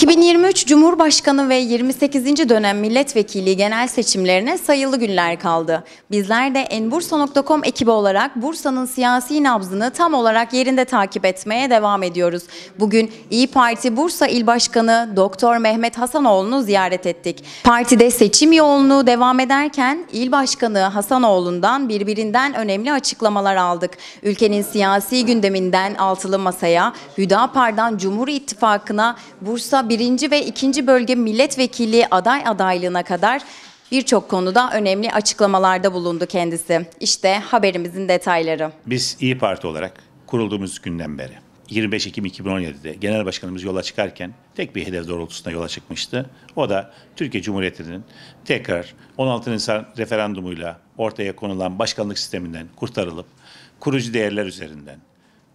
2023 Cumhurbaşkanı ve 28. dönem milletvekili genel seçimlerine sayılı günler kaldı. Bizler de enbursa.com ekibi olarak Bursa'nın siyasi nabzını tam olarak yerinde takip etmeye devam ediyoruz. Bugün İyi Parti Bursa İl Başkanı Doktor Mehmet Hasanoğlu'nu ziyaret ettik. Partide seçim yoğunluğu devam ederken İl Başkanı Hasanoğlu'ndan birbirinden önemli açıklamalar aldık. Ülkenin siyasi gündeminden altılı masaya, Hüdapar'dan Cumhur İttifakı'na Bursa birinci ve ikinci bölge milletvekili aday adaylığına kadar birçok konuda önemli açıklamalarda bulundu kendisi. İşte haberimizin detayları. Biz İyi Parti olarak kurulduğumuz günden beri 25 Ekim 2017'de genel başkanımız yola çıkarken tek bir hedef doğrultusunda yola çıkmıştı. O da Türkiye Cumhuriyeti'nin tekrar 16 Nisan referandumuyla ortaya konulan başkanlık sisteminden kurtarılıp kurucu değerler üzerinden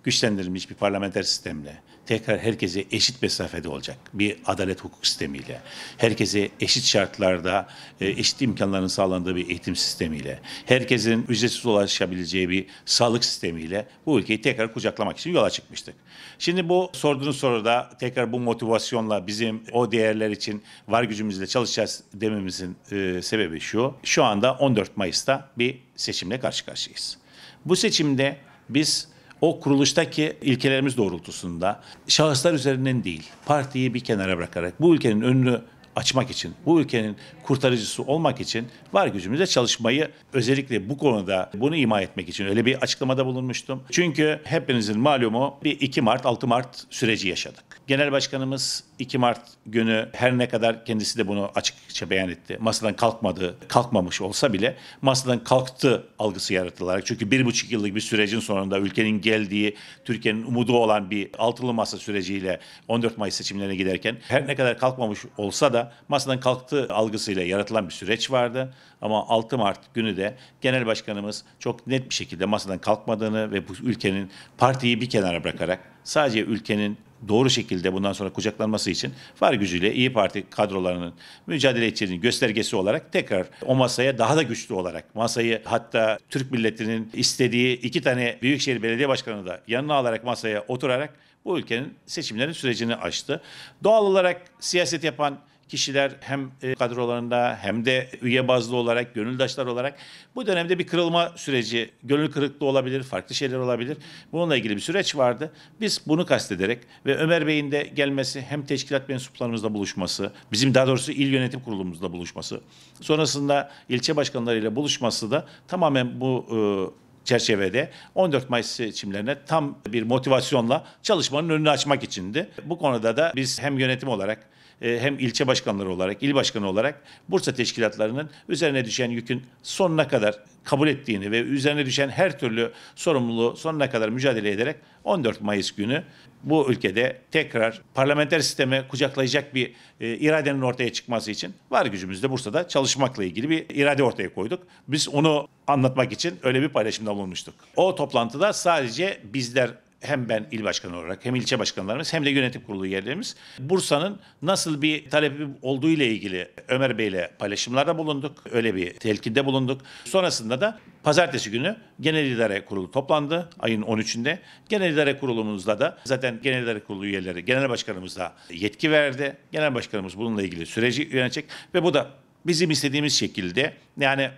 güçlendirilmiş bir parlamenter sistemle, tekrar herkese eşit mesafede olacak bir adalet hukuk sistemiyle, herkese eşit şartlarda e, eşit imkanların sağlandığı bir eğitim sistemiyle, herkesin ücretsiz ulaşabileceği bir sağlık sistemiyle bu ülkeyi tekrar kucaklamak için yola çıkmıştık. Şimdi bu sorduğunuz soruda tekrar bu motivasyonla bizim o değerler için var gücümüzle çalışacağız dememizin e, sebebi şu. Şu anda 14 Mayıs'ta bir seçimle karşı karşıyayız. Bu seçimde biz o kuruluştaki ilkelerimiz doğrultusunda şahıslar üzerinden değil, partiyi bir kenara bırakarak bu ülkenin önünü açmak için, bu ülkenin kurtarıcısı olmak için var gücümüzle çalışmayı özellikle bu konuda bunu ima etmek için öyle bir açıklamada bulunmuştum. Çünkü hepinizin malumu bir 2 Mart 6 Mart süreci yaşadık. Genel Başkanımız 2 Mart günü her ne kadar kendisi de bunu açıkça beyan etti. Masadan kalkmadı, kalkmamış olsa bile masadan kalktı algısı yaratılarak. Çünkü bir buçuk yıllık bir sürecin sonunda ülkenin geldiği, Türkiye'nin umudu olan bir altılı masa süreciyle 14 Mayıs seçimlerine giderken her ne kadar kalkmamış olsa da masadan kalktı algısıyla yaratılan bir süreç vardı. Ama 6 Mart günü de Genel Başkanımız çok net bir şekilde masadan kalkmadığını ve bu ülkenin partiyi bir kenara bırakarak sadece ülkenin doğru şekilde bundan sonra kucaklanması için var gücüyle İyi Parti kadrolarının mücadele edeceğinin göstergesi olarak tekrar o masaya daha da güçlü olarak masayı hatta Türk milletinin istediği iki tane Büyükşehir Belediye Başkanı da yanına alarak masaya oturarak bu ülkenin seçimlerin sürecini açtı. Doğal olarak siyaset yapan kişiler hem e, kadrolarında hem de üye bazlı olarak, gönüldaşlar olarak bu dönemde bir kırılma süreci, gönül kırıklığı olabilir, farklı şeyler olabilir. Bununla ilgili bir süreç vardı. Biz bunu kastederek ve Ömer Bey'in de gelmesi hem teşkilat mensuplarımızla buluşması, bizim daha doğrusu il yönetim kurulumuzla buluşması, sonrasında ilçe başkanlarıyla buluşması da tamamen bu e, çerçevede 14 Mayıs seçimlerine tam bir motivasyonla çalışmanın önünü açmak içindi. Bu konuda da biz hem yönetim olarak e, hem ilçe başkanları olarak, il başkanı olarak Bursa teşkilatlarının üzerine düşen yükün sonuna kadar kabul ettiğini ve üzerine düşen her türlü sorumluluğu sonuna kadar mücadele ederek 14 Mayıs günü bu ülkede tekrar parlamenter sisteme kucaklayacak bir e, iradenin ortaya çıkması için var gücümüzde Bursa'da çalışmakla ilgili bir irade ortaya koyduk. Biz onu anlatmak için öyle bir paylaşımda bulunmuştuk. O toplantıda sadece bizler hem ben il başkanı olarak hem ilçe başkanlarımız hem de yönetim kurulu üyelerimiz Bursa'nın nasıl bir talebi olduğu ile ilgili Ömer Bey ile paylaşımlarda bulunduk. Öyle bir telkinde bulunduk. Sonrasında da pazartesi günü Genel İdare Kurulu toplandı ayın 13'ünde. Genel İdare Kurulumuzda da zaten Genel İdare Kurulu üyeleri Genel Başkanımız yetki verdi. Genel Başkanımız bununla ilgili süreci yönetecek ve bu da bizim istediğimiz şekilde yani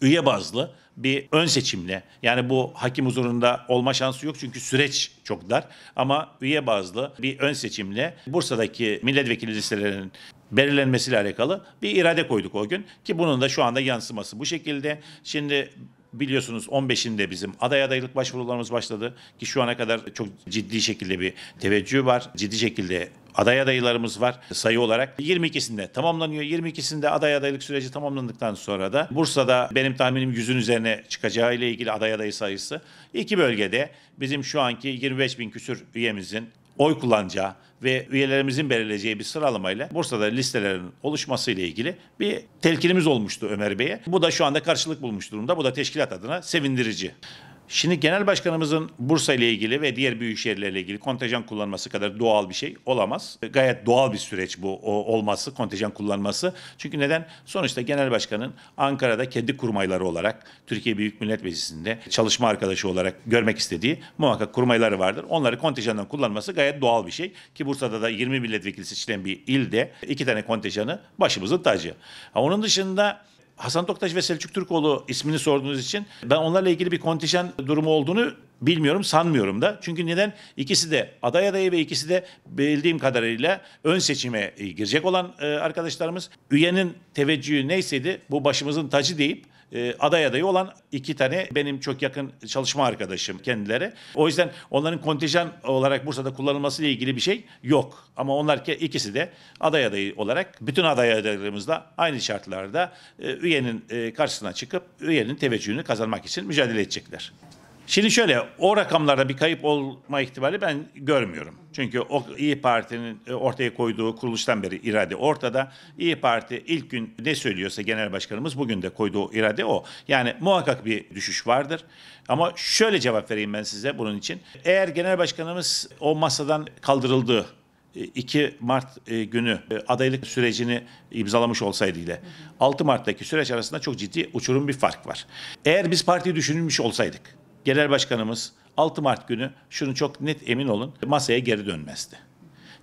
üye bazlı bir ön seçimle yani bu hakim huzurunda olma şansı yok çünkü süreç çok dar ama üye bazlı bir ön seçimle Bursa'daki milletvekili listelerinin belirlenmesiyle alakalı bir irade koyduk o gün ki bunun da şu anda yansıması bu şekilde. Şimdi Biliyorsunuz 15'inde bizim aday adaylık başvurularımız başladı ki şu ana kadar çok ciddi şekilde bir teveccüh var. Ciddi şekilde aday adaylarımız var sayı olarak. 22'sinde tamamlanıyor. 22'sinde aday adaylık süreci tamamlandıktan sonra da Bursa'da benim tahminim 100'ün üzerine çıkacağı ile ilgili aday adayı sayısı. iki bölgede bizim şu anki 25 bin küsür üyemizin oy kullanacağı ve üyelerimizin belirleyeceği bir sıralamayla Bursa'da listelerin oluşması ile ilgili bir telkinimiz olmuştu Ömer Bey'e. Bu da şu anda karşılık bulmuş durumda. Bu da teşkilat adına sevindirici. Şimdi genel başkanımızın Bursa ile ilgili ve diğer büyük şehirlerle ilgili kontenjan kullanması kadar doğal bir şey olamaz. Gayet doğal bir süreç bu o, olması, kontenjan kullanması. Çünkü neden? Sonuçta genel başkanın Ankara'da kendi kurmayları olarak Türkiye Büyük Millet Meclisi'nde çalışma arkadaşı olarak görmek istediği muhakkak kurmayları vardır. Onları kontenjandan kullanması gayet doğal bir şey. Ki Bursa'da da 20 milletvekili seçilen bir ilde iki tane kontenjanı başımızın tacı. Ha, onun dışında Hasan Toktaş ve Selçuk Türkoğlu ismini sorduğunuz için ben onlarla ilgili bir kontijen durumu olduğunu bilmiyorum, sanmıyorum da. Çünkü neden? İkisi de aday adayı ve ikisi de bildiğim kadarıyla ön seçime e, girecek olan e, arkadaşlarımız. Üyenin teveccühü neyseydi bu başımızın tacı deyip e, aday adayı olan iki tane benim çok yakın çalışma arkadaşım kendileri. O yüzden onların kontenjan olarak Bursa'da kullanılması ile ilgili bir şey yok. Ama onlar ki ikisi de aday adayı olarak bütün aday adaylarımızla aynı şartlarda e, üyenin e, karşısına çıkıp üyenin teveccühünü kazanmak için mücadele edecekler. Şimdi şöyle o rakamlarda bir kayıp olma ihtimali ben görmüyorum. Çünkü o İyi Parti'nin e, ortaya koyduğu kuruluştan beri irade ortada. İyi Parti ilk gün ne söylüyorsa genel başkanımız bugün de koyduğu irade o. Yani muhakkak bir düşüş vardır. Ama şöyle cevap vereyim ben size bunun için. Eğer genel başkanımız o masadan kaldırıldığı 2 e, Mart e, günü adaylık sürecini imzalamış olsaydı ile 6 Mart'taki süreç arasında çok ciddi uçurum bir fark var. Eğer biz partiyi düşünmüş olsaydık genel başkanımız 6 Mart günü şunu çok net emin olun masaya geri dönmezdi.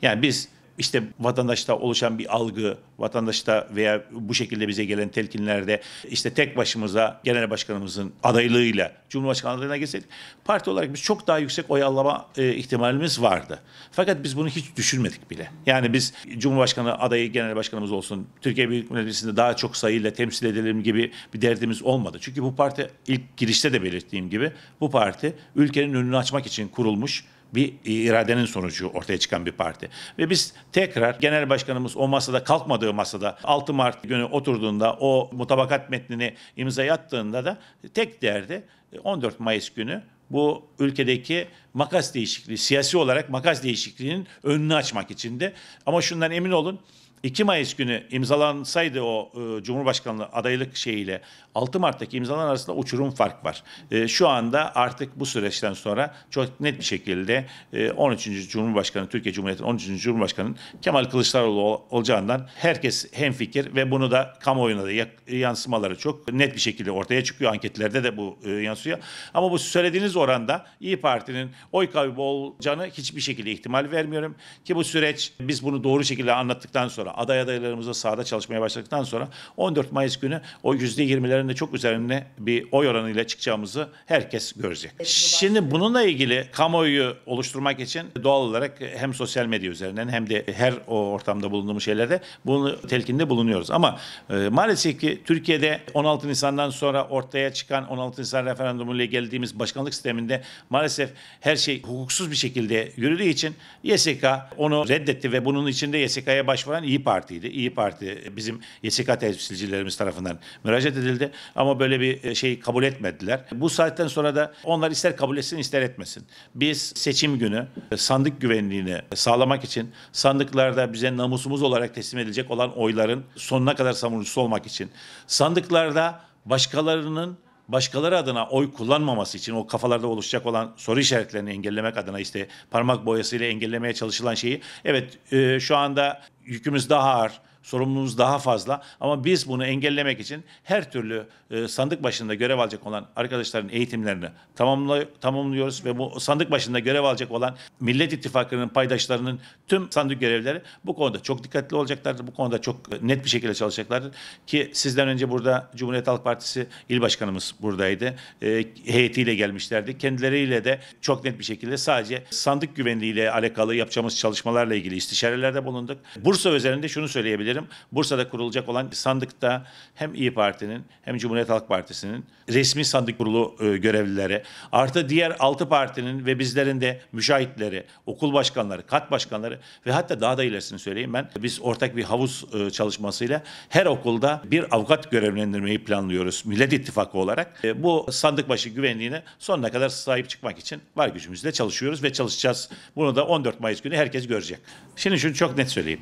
Yani biz işte vatandaşta oluşan bir algı, vatandaşta veya bu şekilde bize gelen telkinlerde işte tek başımıza genel başkanımızın adaylığıyla Cumhurbaşkanı adaylığına geçseydik parti olarak biz çok daha yüksek oy alma e, ihtimalimiz vardı. Fakat biz bunu hiç düşünmedik bile. Yani biz Cumhurbaşkanı adayı genel başkanımız olsun, Türkiye Büyük Millet Meclisi'nde daha çok sayıyla temsil edelim gibi bir derdimiz olmadı. Çünkü bu parti ilk girişte de belirttiğim gibi bu parti ülkenin önünü açmak için kurulmuş bir iradenin sonucu ortaya çıkan bir parti. Ve biz tekrar genel başkanımız o masada kalkmadığı masada 6 Mart günü oturduğunda o mutabakat metnini imzaya attığında da tek derdi 14 e, Mayıs günü bu ülkedeki makas değişikliği, siyasi olarak makas değişikliğinin önünü açmak içindi. Ama şundan emin olun 2 Mayıs günü imzalansaydı o e, Cumhurbaşkanlığı adaylık şeyiyle 6 Mart'taki imzalan arasında uçurum fark var. E, şu anda artık bu süreçten sonra çok net bir şekilde e, 13. Cumhurbaşkanı, Türkiye Cumhuriyeti'nin 13. Cumhurbaşkanı'nın Kemal Kılıçdaroğlu olacağından herkes hemfikir ve bunu da kamuoyuna da yansımaları çok net bir şekilde ortaya çıkıyor. Anketlerde de bu e, yansıyor. Ama bu söylediğiniz oranda İyi Parti'nin oy kaybı olacağını hiçbir şekilde ihtimal vermiyorum. Ki bu süreç biz bunu doğru şekilde anlattıktan sonra sonra aday adaylarımızla sahada çalışmaya başladıktan sonra 14 Mayıs günü o %20'lerin de çok üzerine bir oy oranıyla çıkacağımızı herkes görecek. Şimdi bununla ilgili kamuoyu oluşturmak için doğal olarak hem sosyal medya üzerinden hem de her o ortamda bulunduğumuz şeylerde bunu telkinde bulunuyoruz. Ama e, maalesef ki Türkiye'de 16 Nisan'dan sonra ortaya çıkan 16 Nisan referandumu ile geldiğimiz başkanlık sisteminde maalesef her şey hukuksuz bir şekilde yürüdüğü için YSK onu reddetti ve bunun içinde YSK'ya başvuran iyi İyi Parti'ydi. İyi Parti e, bizim YSK temsilcilerimiz tarafından müracaat edildi ama böyle bir e, şey kabul etmediler. Bu saatten sonra da onlar ister kabul etsin ister etmesin. Biz seçim günü e, sandık güvenliğini sağlamak için sandıklarda bize namusumuz olarak teslim edilecek olan oyların sonuna kadar savunucusu olmak için sandıklarda başkalarının başkaları adına oy kullanmaması için o kafalarda oluşacak olan soru işaretlerini engellemek adına işte parmak boyasıyla engellemeye çalışılan şeyi evet e, şu anda yükümüz daha ağır sorumluluğunuz daha fazla ama biz bunu engellemek için her türlü e, sandık başında görev alacak olan arkadaşların eğitimlerini tamamla, tamamlıyoruz ve bu sandık başında görev alacak olan Millet İttifakı'nın paydaşlarının tüm sandık görevleri bu konuda çok dikkatli olacaklardır. Bu konuda çok e, net bir şekilde çalışacaklardır ki sizden önce burada Cumhuriyet Halk Partisi il başkanımız buradaydı. E, heyetiyle gelmişlerdi. Kendileriyle de çok net bir şekilde sadece sandık güvenliğiyle alakalı yapacağımız çalışmalarla ilgili istişarelerde bulunduk. Bursa üzerinde şunu söyleyebilirim söylerim. Bursa'da kurulacak olan sandıkta hem İyi Parti'nin hem Cumhuriyet Halk Partisi'nin resmi sandık kurulu e, görevlileri artı diğer 6 partinin ve bizlerin de müşahitleri, okul başkanları, kat başkanları ve hatta daha da ilerisini söyleyeyim ben. Biz ortak bir havuz e, çalışmasıyla her okulda bir avukat görevlendirmeyi planlıyoruz Millet İttifakı olarak. E, bu sandık başı güvenliğine sonuna kadar sahip çıkmak için var gücümüzle çalışıyoruz ve çalışacağız. Bunu da 14 Mayıs günü herkes görecek. Şimdi şunu çok net söyleyeyim.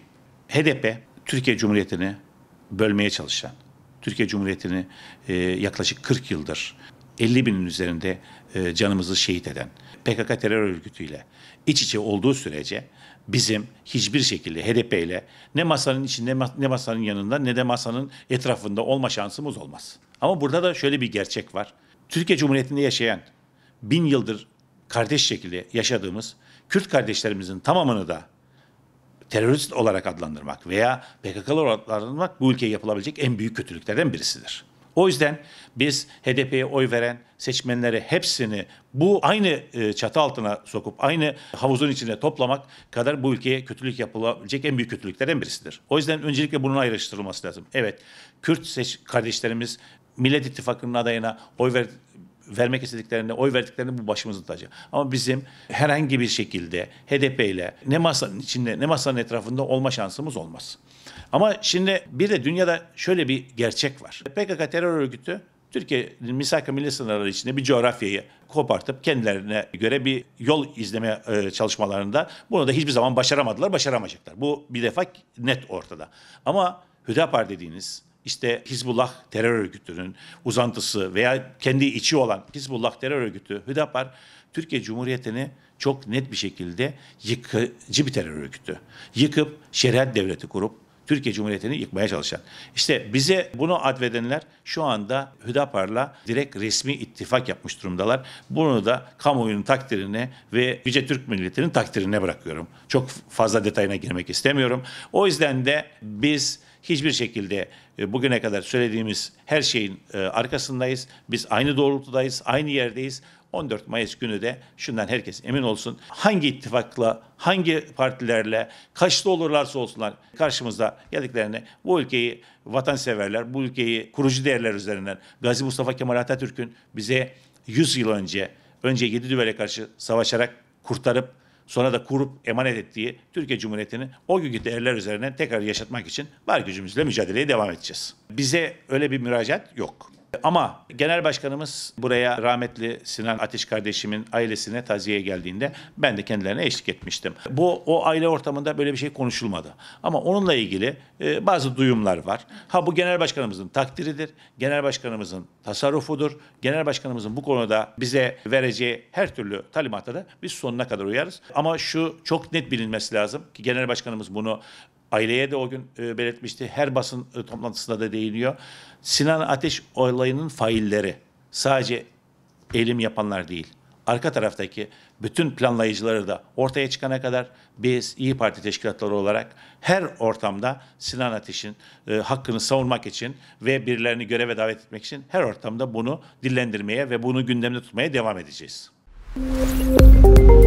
HDP Türkiye Cumhuriyeti'ni bölmeye çalışan, Türkiye Cumhuriyeti'ni e, yaklaşık 40 yıldır 50 binin üzerinde e, canımızı şehit eden PKK terör örgütüyle iç içe olduğu sürece bizim hiçbir şekilde HDP ile ne masanın içinde ne masanın yanında ne de masanın etrafında olma şansımız olmaz. Ama burada da şöyle bir gerçek var. Türkiye Cumhuriyeti'nde yaşayan bin yıldır kardeş şekilde yaşadığımız Kürt kardeşlerimizin tamamını da terörist olarak adlandırmak veya PKK'lı olarak adlandırmak bu ülkeye yapılabilecek en büyük kötülüklerden birisidir. O yüzden biz HDP'ye oy veren seçmenleri hepsini bu aynı e, çatı altına sokup aynı havuzun içine toplamak kadar bu ülkeye kötülük yapılabilecek en büyük kötülüklerden birisidir. O yüzden öncelikle bunun ayrıştırılması lazım. Evet Kürt seç kardeşlerimiz Millet İttifakı'nın adayına oy ver vermek istediklerini, oy verdiklerini bu başımızın tacı. Ama bizim herhangi bir şekilde HDP ile ne masanın içinde ne masanın etrafında olma şansımız olmaz. Ama şimdi bir de dünyada şöyle bir gerçek var. PKK terör örgütü Türkiye'nin misak-ı milli sınırları içinde bir coğrafyayı kopartıp kendilerine göre bir yol izleme e, çalışmalarında bunu da hiçbir zaman başaramadılar, başaramayacaklar. Bu bir defa net ortada. Ama Hüdapar dediğiniz işte Hizbullah terör örgütünün uzantısı veya kendi içi olan Hizbullah terör örgütü Hüdapar Türkiye Cumhuriyeti'ni çok net bir şekilde yıkıcı bir terör örgütü. Yıkıp şeriat devleti kurup Türkiye Cumhuriyeti'ni yıkmaya çalışan. İşte bize bunu advedenler şu anda Hüdapar'la direkt resmi ittifak yapmış durumdalar. Bunu da kamuoyunun takdirine ve Yüce Türk milletinin takdirine bırakıyorum. Çok fazla detayına girmek istemiyorum. O yüzden de biz hiçbir şekilde e, bugüne kadar söylediğimiz her şeyin e, arkasındayız. Biz aynı doğrultudayız, aynı yerdeyiz. 14 Mayıs günü de şundan herkes emin olsun. Hangi ittifakla, hangi partilerle, kaçta olurlarsa olsunlar karşımızda geldiklerini bu ülkeyi vatanseverler, bu ülkeyi kurucu değerler üzerinden Gazi Mustafa Kemal Atatürk'ün bize 100 yıl önce, önce 7 düvele karşı savaşarak kurtarıp sonra da kurup emanet ettiği Türkiye Cumhuriyeti'ni o günkü değerler üzerine tekrar yaşatmak için var gücümüzle mücadeleye devam edeceğiz. Bize öyle bir müracaat yok. Ama Genel Başkanımız buraya rahmetli Sinan Ateş kardeşimin ailesine taziyeye geldiğinde ben de kendilerine eşlik etmiştim. Bu o aile ortamında böyle bir şey konuşulmadı. Ama onunla ilgili e, bazı duyumlar var. Ha bu Genel Başkanımızın takdiridir. Genel Başkanımızın tasarrufudur. Genel Başkanımızın bu konuda bize vereceği her türlü talimata da biz sonuna kadar uyarız. Ama şu çok net bilinmesi lazım ki Genel Başkanımız bunu Aileye de o gün e, belirtmişti. Her basın e, toplantısında da değiniyor. Sinan Ateş olayının failleri sadece elim yapanlar değil. Arka taraftaki bütün planlayıcıları da ortaya çıkana kadar biz İyi Parti teşkilatları olarak her ortamda Sinan Ateş'in e, hakkını savunmak için ve birilerini göreve davet etmek için her ortamda bunu dillendirmeye ve bunu gündemde tutmaya devam edeceğiz. Müzik